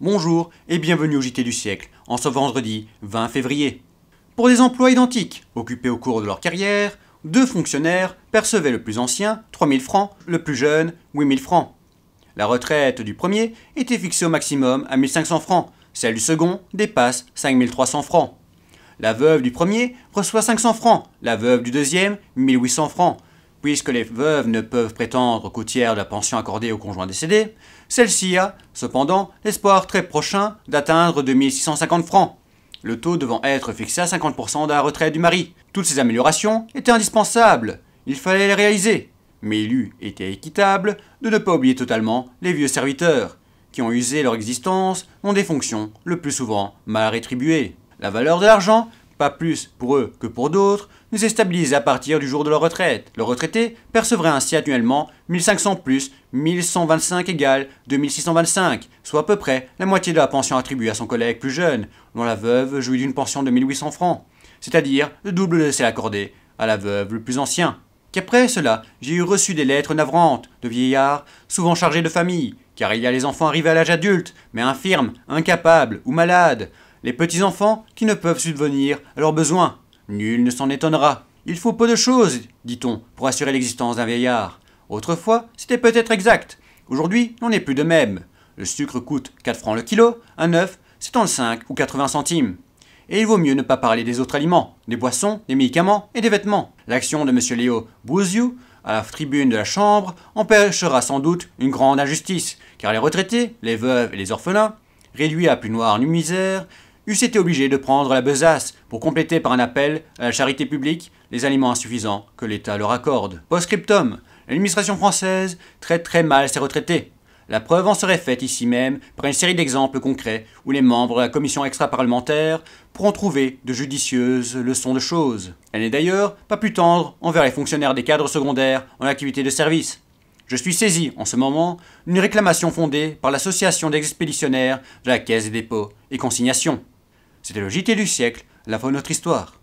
Bonjour et bienvenue au JT du siècle, en ce vendredi 20 février pour des emplois identiques, occupés au cours de leur carrière, deux fonctionnaires percevaient le plus ancien 3000 francs, le plus jeune 8000 francs. La retraite du premier était fixée au maximum à 1500 francs, celle du second dépasse 5300 francs. La veuve du premier reçoit 500 francs, la veuve du deuxième 1800 francs. Puisque les veuves ne peuvent prétendre qu'au tiers de la pension accordée au conjoint décédé, celle-ci a, cependant, l'espoir très prochain d'atteindre 2650 francs le taux devant être fixé à 50% de la retraite du mari. Toutes ces améliorations étaient indispensables, il fallait les réaliser. Mais il eût été équitable de ne pas oublier totalement les vieux serviteurs, qui ont usé leur existence dans des fonctions le plus souvent mal rétribuées. La valeur de l'argent pas plus pour eux que pour d'autres, nous s'est à partir du jour de leur retraite. Le retraité percevrait ainsi annuellement 1500 plus 1125 égale 2625, soit à peu près la moitié de la pension attribuée à son collègue plus jeune, dont la veuve jouit d'une pension de 1800 francs, c'est-à-dire le double de celle accordée à la veuve le plus ancien. Qu'après cela, j'ai eu reçu des lettres navrantes de vieillards, souvent chargés de famille, car il y a les enfants arrivés à l'âge adulte, mais infirmes, incapables ou malades, les petits-enfants qui ne peuvent subvenir à leurs besoins. Nul ne s'en étonnera. Il faut peu de choses, dit-on, pour assurer l'existence d'un vieillard. Autrefois, c'était peut-être exact. Aujourd'hui, on n'est plus de même. Le sucre coûte 4 francs le kilo, un œuf, c'est en 5 ou 80 centimes. Et il vaut mieux ne pas parler des autres aliments, des boissons, des médicaments et des vêtements. L'action de M. Léo Bouziou à la tribune de la Chambre empêchera sans doute une grande injustice, car les retraités, les veuves et les orphelins, réduits à plus noire misère, eussent été obligés de prendre la besace pour compléter par un appel à la charité publique les aliments insuffisants que l'État leur accorde. Post-scriptum, l'administration française traite très mal ses retraités. La preuve en serait faite ici même par une série d'exemples concrets où les membres de la commission extra-parlementaire pourront trouver de judicieuses leçons de choses. Elle n'est d'ailleurs pas plus tendre envers les fonctionnaires des cadres secondaires en activité de service. Je suis saisi en ce moment d'une réclamation fondée par l'association des expéditionnaires de la Caisse des dépôts et consignations. C'était le JT du siècle, la fois de notre histoire.